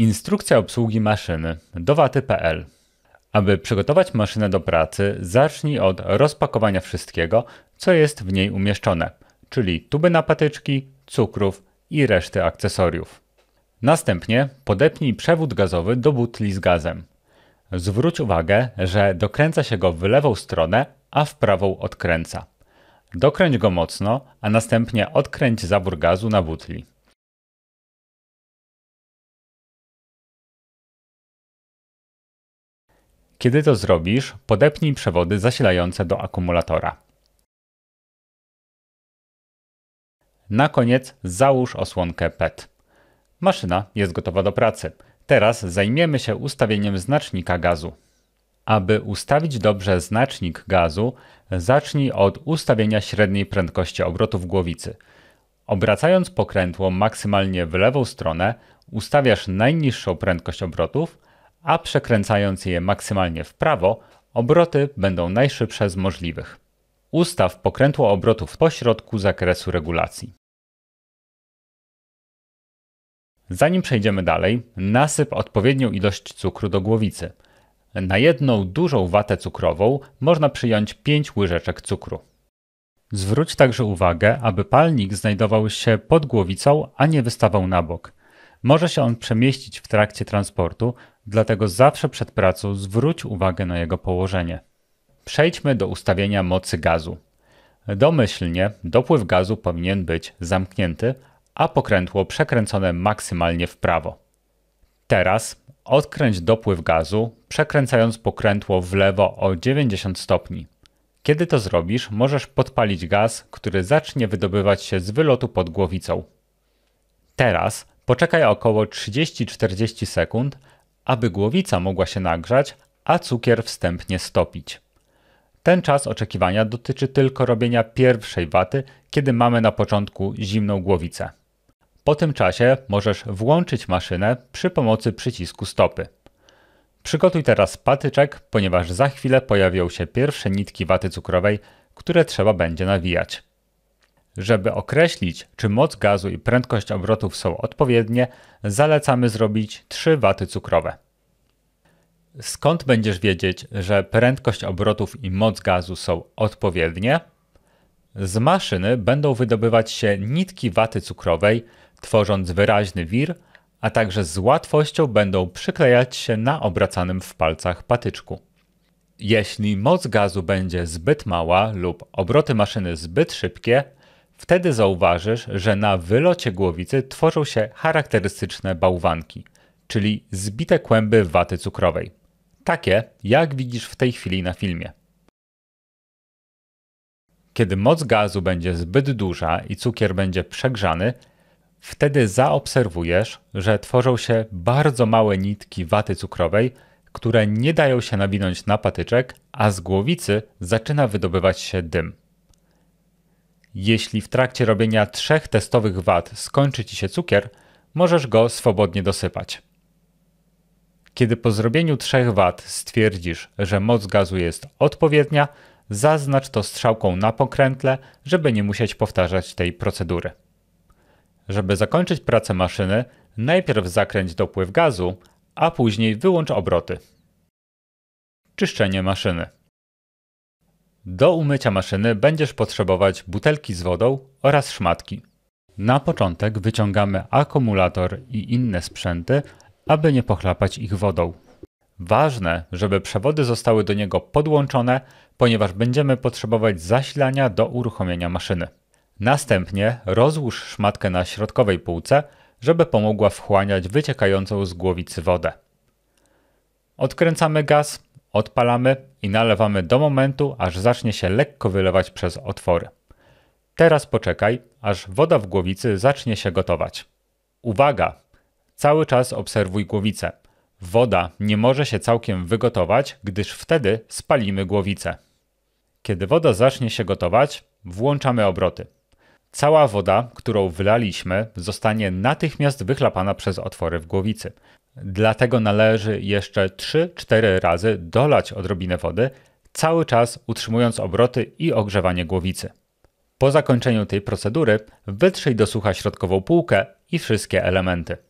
Instrukcja obsługi maszyny dowaty.pl Aby przygotować maszynę do pracy, zacznij od rozpakowania wszystkiego, co jest w niej umieszczone, czyli tuby na patyczki, cukrów i reszty akcesoriów. Następnie podepnij przewód gazowy do butli z gazem. Zwróć uwagę, że dokręca się go w lewą stronę, a w prawą odkręca. Dokręć go mocno, a następnie odkręć zabór gazu na butli. Kiedy to zrobisz, podepnij przewody zasilające do akumulatora. Na koniec załóż osłonkę PET. Maszyna jest gotowa do pracy. Teraz zajmiemy się ustawieniem znacznika gazu. Aby ustawić dobrze znacznik gazu, zacznij od ustawienia średniej prędkości obrotów głowicy. Obracając pokrętło maksymalnie w lewą stronę, ustawiasz najniższą prędkość obrotów – a przekręcając je maksymalnie w prawo, obroty będą najszybsze z możliwych. Ustaw pokrętło obrotów pośrodku zakresu regulacji. Zanim przejdziemy dalej, nasyp odpowiednią ilość cukru do głowicy. Na jedną dużą watę cukrową można przyjąć 5 łyżeczek cukru. Zwróć także uwagę, aby palnik znajdował się pod głowicą, a nie wystawał na bok. Może się on przemieścić w trakcie transportu, Dlatego zawsze przed pracą zwróć uwagę na jego położenie. Przejdźmy do ustawienia mocy gazu. Domyślnie dopływ gazu powinien być zamknięty, a pokrętło przekręcone maksymalnie w prawo. Teraz odkręć dopływ gazu, przekręcając pokrętło w lewo o 90 stopni. Kiedy to zrobisz, możesz podpalić gaz, który zacznie wydobywać się z wylotu pod głowicą. Teraz poczekaj około 30-40 sekund, aby głowica mogła się nagrzać, a cukier wstępnie stopić. Ten czas oczekiwania dotyczy tylko robienia pierwszej waty, kiedy mamy na początku zimną głowicę. Po tym czasie możesz włączyć maszynę przy pomocy przycisku stopy. Przygotuj teraz patyczek, ponieważ za chwilę pojawią się pierwsze nitki waty cukrowej, które trzeba będzie nawijać. Żeby określić, czy moc gazu i prędkość obrotów są odpowiednie, zalecamy zrobić 3 waty cukrowe. Skąd będziesz wiedzieć, że prędkość obrotów i moc gazu są odpowiednie? Z maszyny będą wydobywać się nitki waty cukrowej, tworząc wyraźny wir, a także z łatwością będą przyklejać się na obracanym w palcach patyczku. Jeśli moc gazu będzie zbyt mała lub obroty maszyny zbyt szybkie, Wtedy zauważysz, że na wylocie głowicy tworzą się charakterystyczne bałwanki, czyli zbite kłęby waty cukrowej. Takie, jak widzisz w tej chwili na filmie. Kiedy moc gazu będzie zbyt duża i cukier będzie przegrzany, wtedy zaobserwujesz, że tworzą się bardzo małe nitki waty cukrowej, które nie dają się nawinąć na patyczek, a z głowicy zaczyna wydobywać się dym. Jeśli w trakcie robienia trzech testowych wad skończy Ci się cukier, możesz go swobodnie dosypać. Kiedy po zrobieniu trzech wad stwierdzisz, że moc gazu jest odpowiednia, zaznacz to strzałką na pokrętle, żeby nie musieć powtarzać tej procedury. Żeby zakończyć pracę maszyny, najpierw zakręć dopływ gazu, a później wyłącz obroty. Czyszczenie maszyny. Do umycia maszyny będziesz potrzebować butelki z wodą oraz szmatki. Na początek wyciągamy akumulator i inne sprzęty, aby nie pochlapać ich wodą. Ważne, żeby przewody zostały do niego podłączone, ponieważ będziemy potrzebować zasilania do uruchomienia maszyny. Następnie rozłóż szmatkę na środkowej półce, żeby pomogła wchłaniać wyciekającą z głowicy wodę. Odkręcamy gaz Odpalamy i nalewamy do momentu, aż zacznie się lekko wylewać przez otwory. Teraz poczekaj, aż woda w głowicy zacznie się gotować. Uwaga! Cały czas obserwuj głowicę. Woda nie może się całkiem wygotować, gdyż wtedy spalimy głowicę. Kiedy woda zacznie się gotować, włączamy obroty. Cała woda, którą wylaliśmy, zostanie natychmiast wychlapana przez otwory w głowicy. Dlatego należy jeszcze 3-4 razy dolać odrobinę wody, cały czas utrzymując obroty i ogrzewanie głowicy. Po zakończeniu tej procedury wytrzyj do sucha środkową półkę i wszystkie elementy.